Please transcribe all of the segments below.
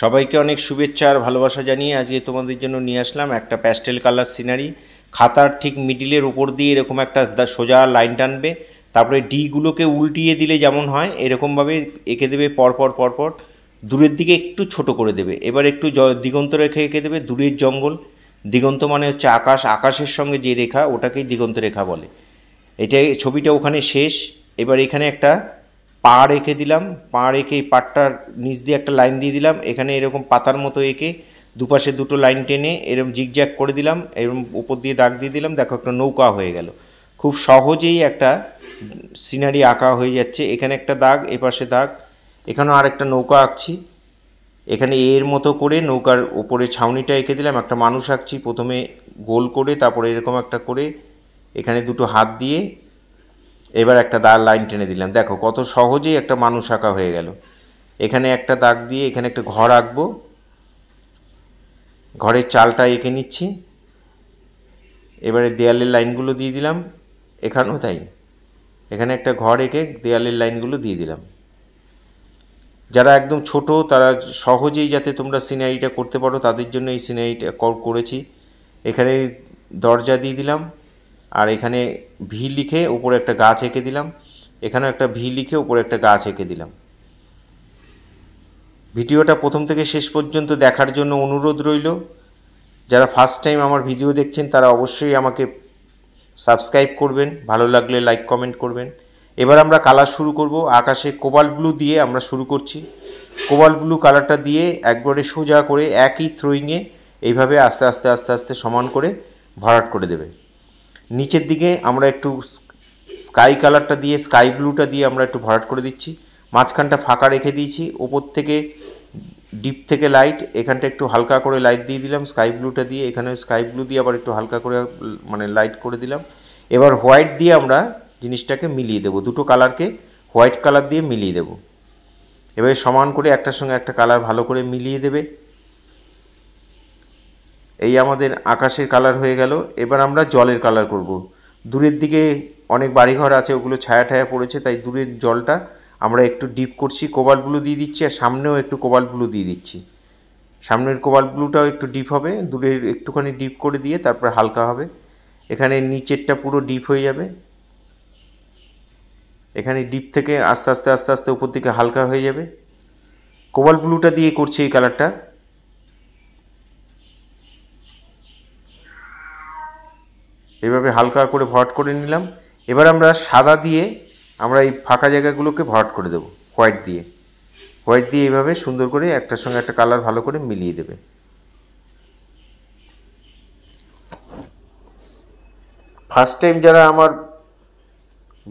সবাইকে অনেক শুভেচ্ছা আর ভালোবাসা জানিয়ে আজকে তোমাদের জন্য নিয়ে আসলাম একটা প্যাস্টেল কালার সিনারি খাতার ঠিক মিডিলের ওপর দিয়ে এরকম একটা সোজা লাইন টানবে তারপরে ডিগুলোকে উল্টিয়ে দিলে যেমন হয় এরকমভাবে এঁকে দেবে পরপর পরপর দূরের দিকে একটু ছোট করে দেবে এবার একটু দিগন্ত রেখে এঁকে দেবে দূরের জঙ্গল দিগন্ত মানে হচ্ছে আকাশ আকাশের সঙ্গে যে রেখা ওটাকেই দিগন্ত রেখা বলে এটাই ছবিটা ওখানে শেষ এবার এখানে একটা পা রেখে দিলাম পা রেখে এই পাটটার নিচ দিয়ে একটা লাইন দিয়ে দিলাম এখানে এরকম পাতার মতো এঁকে দুপাশে দুটো লাইন টেনে এরকম জিগজ্যাগ করে দিলাম এরকম উপর দিয়ে দাগ দিয়ে দিলাম দেখো একটা নৌকা হয়ে গেল খুব সহজেই একটা সিনারি আঁকা হয়ে যাচ্ছে এখানে একটা দাগ এপাশে দাগ এখানেও আর একটা নৌকা আঁকছি এখানে এর মতো করে নৌকার ওপরে ছাউনিটা এঁকে দিলাম একটা মানুষ আঁকছি প্রথমে গোল করে তারপরে এরকম একটা করে এখানে দুটো হাত দিয়ে এবার একটা দাগ লাইন টেনে দিলাম দেখো কত সহজেই একটা মানুষ আঁকা হয়ে গেল এখানে একটা দাগ দিয়ে এখানে একটা ঘর আঁকবো ঘরের চালটা এঁকে নিচ্ছি এবারে দেয়ালের লাইনগুলো দিয়ে দিলাম এখানেও তাই এখানে একটা ঘর এঁকে দেয়ালের লাইনগুলো দিয়ে দিলাম যারা একদম ছোট তারা সহজেই যাতে তোমরা সিনারিটা করতে পারো তাদের জন্য এই সিনারিটা করেছি এখানে দরজা দিয়ে দিলাম আর এখানে ভি লিখে উপরে একটা গাছ এঁকে দিলাম এখানেও একটা ভি লিখে উপরে একটা গাছ এঁকে দিলাম ভিডিওটা প্রথম থেকে শেষ পর্যন্ত দেখার জন্য অনুরোধ রইল যারা ফার্স্ট টাইম আমার ভিডিও দেখছেন তারা অবশ্যই আমাকে সাবস্ক্রাইব করবেন ভালো লাগলে লাইক কমেন্ট করবেন এবার আমরা কালার শুরু করব আকাশে কোবাল ব্লু দিয়ে আমরা শুরু করছি কোবাল ব্লু কালারটা দিয়ে একবারে সোজা করে একই থ্রোয়িংয়ে এইভাবে আস্তে আস্তে আস্তে আস্তে সমান করে ভরাট করে দেবে নিচের দিকে আমরা একটু স্কাই কালারটা দিয়ে স্কাই ব্লুটা দিয়ে আমরা একটু ভরাট করে দিচ্ছি মাঝখানটা ফাঁকা রেখে দিয়েছি ওপর থেকে ডিপ থেকে লাইট এখানটা একটু হালকা করে লাইট দিয়ে দিলাম স্কাই ব্লুটা দিয়ে এখানে স্কাই ব্লু দিয়ে আবার একটু হালকা করে মানে লাইট করে দিলাম এবার হোয়াইট দিয়ে আমরা জিনিসটাকে মিলিয়ে দেব দুটো কালারকে হোয়াইট কালার দিয়ে মিলিয়ে দেব এবার সমান করে একটার সঙ্গে একটা কালার ভালো করে মিলিয়ে দেবে এই আমাদের আকাশের কালার হয়ে গেল এবার আমরা জলের কালার করব। দূরের দিকে অনেক বাড়িঘর আছে ওগুলো ছায়া ঠায়া পড়েছে তাই দূরের জলটা আমরা একটু ডিপ করছি কোবাল ব্লু দিয়ে দিচ্ছি আর সামনেও একটু কোবাল ব্লু দিয়ে দিচ্ছি সামনের কোবাল ব্লুটাও একটু ডিপ হবে দূরের একটুখানি ডিপ করে দিয়ে তারপর হালকা হবে এখানে নিচেরটা পুরো ডিপ হয়ে যাবে এখানে ডিপ থেকে আস্তে আস্তে আস্তে আস্তে উপর দিকে হালকা হয়ে যাবে কোবাল ব্লুটা দিয়ে করছি এই কালারটা এইভাবে হালকা করে ভরাট করে নিলাম এবার আমরা সাদা দিয়ে আমরা এই ফাঁকা জায়গাগুলোকে ভরাট করে দেব হোয়াইট দিয়ে হোয়াইট দিয়ে এইভাবে সুন্দর করে একটার সঙ্গে একটা কালার ভালো করে মিলিয়ে দেবে ফার্স্ট টাইম যারা আমার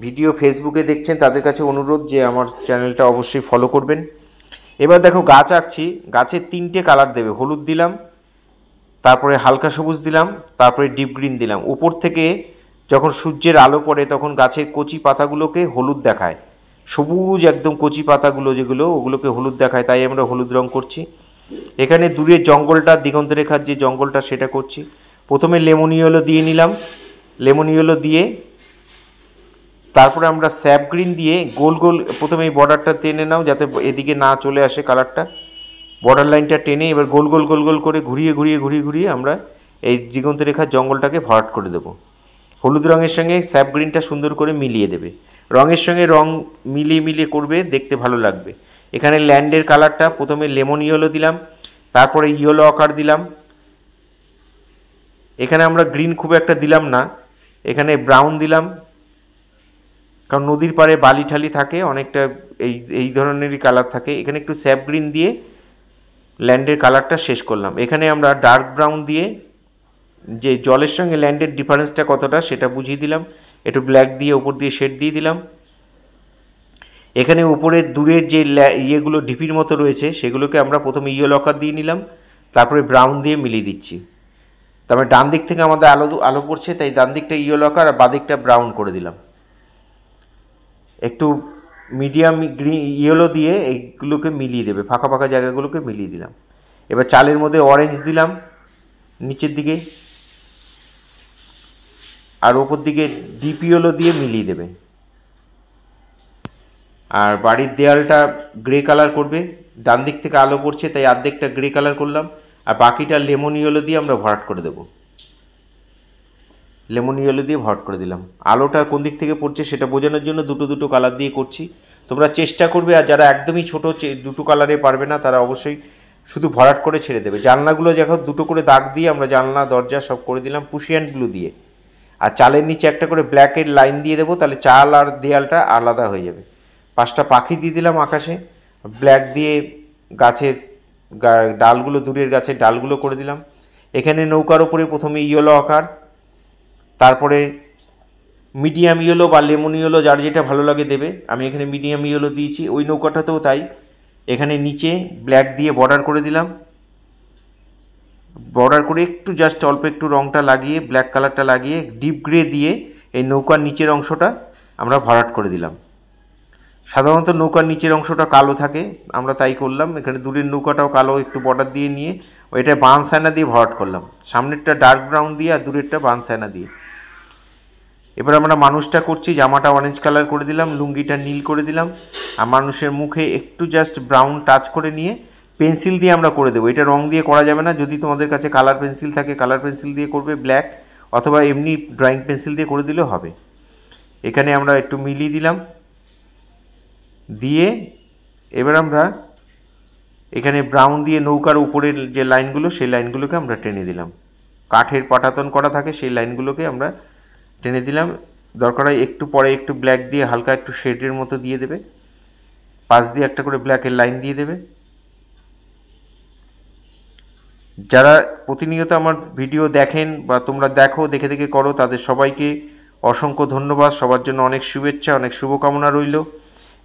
ভিডিও ফেসবুকে দেখছেন তাদের কাছে অনুরোধ যে আমার চ্যানেলটা অবশ্যই ফলো করবেন এবার দেখো গাছ আঁকছি গাছে তিনটে কালার দেবে হলুদ দিলাম তারপরে হালকা সবুজ দিলাম তারপরে ডিপ গ্রিন দিলাম উপর থেকে যখন সূর্যের আলো পড়ে তখন গাছের কচি পাতাগুলোকে হলুদ দেখায় সবুজ একদম কচি পাতাগুলো যেগুলো ওগুলোকে হলুদ দেখায় তাই আমরা হলুদ রং করছি এখানে দূরে জঙ্গলটা দিগন্ত রেখার যে জঙ্গলটা সেটা করছি প্রথমে লেমন ইয়েলো দিয়ে নিলাম লেমন ইয়েলো দিয়ে তারপরে আমরা স্যাপ গ্রিন দিয়ে গোল গোল প্রথমে এই বর্ডারটা টেনে নাও যাতে এদিকে না চলে আসে কালারটা বর্ডার লাইনটা টেনে এবার গোল গোল গোল গোল করে ঘুরিয়ে ঘুরিয়ে ঘুরিয়ে ঘুরিয়ে আমরা এই দিগন্ত রেখার জঙ্গলটাকে ভরাট করে দেবো হলুদ রঙের সঙ্গে স্যাপ গ্রিনটা সুন্দর করে মিলিয়ে দেবে রঙের সঙ্গে রং মিলিয়ে মিলিয়ে করবে দেখতে ভালো লাগবে এখানে ল্যান্ডের কালারটা প্রথমে লেমন ইয়েলো দিলাম তারপরে ইয়েলো আকার দিলাম এখানে আমরা গ্রিন খুব একটা দিলাম না এখানে ব্রাউন দিলাম কারণ নদীর পাড়ে বালি ঠালি থাকে অনেকটা এই এই ধরনেরই কালার থাকে এখানে একটু স্যাপ গ্রিন দিয়ে ল্যান্ডের কালারটা শেষ করলাম এখানে আমরা ডার্ক ব্রাউন দিয়ে যে জলের সঙ্গে ল্যান্ডের ডিফারেন্সটা কতটা সেটা বুঝিয়ে দিলাম একটু ব্ল্যাক দিয়ে ওপর দিয়ে শেড দিয়ে দিলাম এখানে উপরে দূরের যে ইয়েগুলো ঢিপির মতো রয়েছে সেগুলোকে আমরা প্রথমে ইয়ে লকার দিয়ে নিলাম তারপরে ব্রাউন দিয়ে মিলিয়ে দিচ্ছি তারপরে ডান দিক থেকে আমাদের আলো আলো পড়ছে তাই ডান দিকটা ইয়ে লকার আর বাদিকটা ব্রাউন করে দিলাম একটু মিডিয়াম গ্রিন ইয়েলো দিয়ে এইগুলোকে মিলিয়ে দেবে ফাঁকা ফাঁকা জায়গাগুলোকে মিলিয়ে দিলাম এবার চালের মধ্যে অরেঞ্জ দিলাম নিচের দিকে আর ওপর দিকে ডিপিওলো দিয়ে মিলিয়ে দেবে আর বাড়ির দেয়ালটা গ্রে কালার করবে ডান দিক থেকে আলো পড়ছে তাই অর্ধেকটা গ্রে কালার করলাম আর বাকিটা লেমন ইয়েলো দিয়ে আমরা ভরাট করে দেবো লেমন ইয়েলো দিয়ে ভরাট করে দিলাম আলোটা কোন দিক থেকে পড়ছে সেটা বোঝানোর জন্য দুটো দুটো কালার দিয়ে করছি তোমরা চেষ্টা করবে আর যারা একদমই ছোটো দুটো কালারে পারবে না তারা অবশ্যই শুধু ভরাট করে ছেড়ে দেবে জানলাগুলো যখন দুটো করে দাগ দিয়ে আমরা জানলা দরজা সব করে দিলাম পুশিয়ান ব্লু দিয়ে আর চালের নিচে একটা করে ব্ল্যাকের লাইন দিয়ে দেবো তাহলে চাল আর দেয়ালটা আলাদা হয়ে যাবে পাঁচটা পাখি দিয়ে দিলাম আকাশে ব্ল্যাক দিয়ে গাছের ডালগুলো দূরের গাছের ডালগুলো করে দিলাম এখানে নৌকার ওপরে প্রথমে ইয়েলো আকার তারপরে মিডিয়াম ইয়েলো বা লেমন ইয়েলো যার যেটা ভালো লাগে দেবে আমি এখানে মিডিয়াম ইয়েলো দিয়েছি ওই নৌকাটাতেও তাই এখানে নিচে ব্ল্যাক দিয়ে বর্ডার করে দিলাম বর্ডার করে একটু জাস্ট অল্প একটু রঙটা লাগিয়ে ব্ল্যাক কালারটা লাগিয়ে ডিপ গ্রে দিয়ে এই নৌকার নিচের অংশটা আমরা ভরাট করে দিলাম সাধারণত নৌকার নিচের অংশটা কালো থাকে আমরা তাই করলাম এখানে দূরের নৌকাটাও কালো একটু বর্ডার দিয়ে নিয়ে ওইটা আয়না দিয়ে ভরাট করলাম সামনেরটা ডার্ক ব্রাউন দিয়ে আর দূরেরটা আয়না দিয়ে এবার আমরা মানুষটা করছি জামাটা অরেঞ্জ কালার করে দিলাম লুঙ্গিটা নীল করে দিলাম আর মানুষের মুখে একটু জাস্ট ব্রাউন টাচ করে নিয়ে পেন্সিল দিয়ে আমরা করে দেবো এটা রং দিয়ে করা যাবে না যদি তোমাদের কাছে কালার পেন্সিল থাকে কালার পেন্সিল দিয়ে করবে ব্ল্যাক অথবা এমনি ড্রয়িং পেন্সিল দিয়ে করে দিলেও হবে এখানে আমরা একটু মিলিয়ে দিলাম দিয়ে এবার আমরা এখানে ব্রাউন দিয়ে নৌকার উপরের যে লাইনগুলো সেই লাইনগুলোকে আমরা টেনে দিলাম কাঠের পাটাতন করা থাকে সেই লাইনগুলোকে আমরা টেনে দিলাম দরকার হয় একটু পরে একটু ব্ল্যাক দিয়ে হালকা একটু শেডের মতো দিয়ে দেবে পাশ দিয়ে একটা করে ব্ল্যাকের লাইন দিয়ে দেবে যারা প্রতিনিয়ত আমার ভিডিও দেখেন বা তোমরা দেখো দেখে দেখে করো তাদের সবাইকে অসংখ্য ধন্যবাদ সবার জন্য অনেক শুভেচ্ছা অনেক শুভকামনা রইল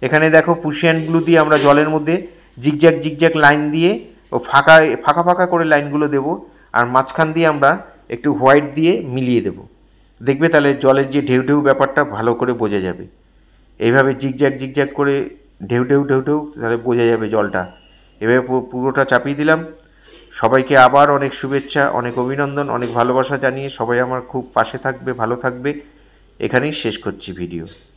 এখানে দেখো পুশিয়ান ব্লু দিয়ে আমরা জলের মধ্যে জিগজ্যাগ জিগজ্যাগ লাইন দিয়ে ও ফাঁকা ফাঁকা ফাঁকা করে লাইনগুলো দেব আর মাঝখান দিয়ে আমরা একটু হোয়াইট দিয়ে মিলিয়ে দেবো দেখবে তাহলে জলের যে ঢেউ ঢেউ ব্যাপারটা ভালো করে বোঝা যাবে এইভাবে জিগজ্যাগ জিগজ্যাগ করে ঢেউ ঢেউ ঢেউ ঢেউ তাহলে বোঝা যাবে জলটা এভাবে পুরোটা চাপিয়ে দিলাম সবাইকে আবার অনেক শুভেচ্ছা অনেক অভিনন্দন অনেক ভালোবাসা জানিয়ে সবাই আমার খুব পাশে থাকবে ভালো থাকবে এখানেই শেষ করছি ভিডিও